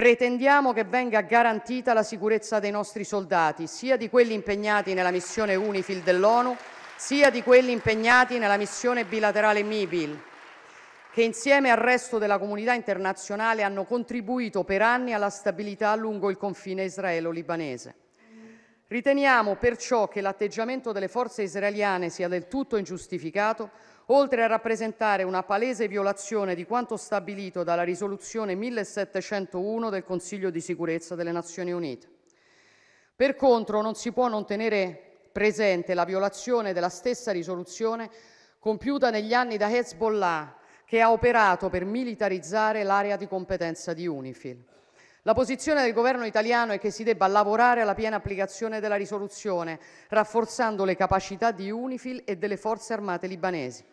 Pretendiamo che venga garantita la sicurezza dei nostri soldati, sia di quelli impegnati nella missione UNIFIL dell'ONU, sia di quelli impegnati nella missione bilaterale MIBIL, che insieme al resto della comunità internazionale hanno contribuito per anni alla stabilità lungo il confine israelo-libanese. Riteniamo perciò che l'atteggiamento delle forze israeliane sia del tutto ingiustificato, oltre a rappresentare una palese violazione di quanto stabilito dalla risoluzione 1701 del Consiglio di sicurezza delle Nazioni Unite. Per contro non si può non tenere presente la violazione della stessa risoluzione compiuta negli anni da Hezbollah, che ha operato per militarizzare l'area di competenza di UNIFIL. La posizione del governo italiano è che si debba lavorare alla piena applicazione della risoluzione, rafforzando le capacità di UNIFIL e delle forze armate libanesi.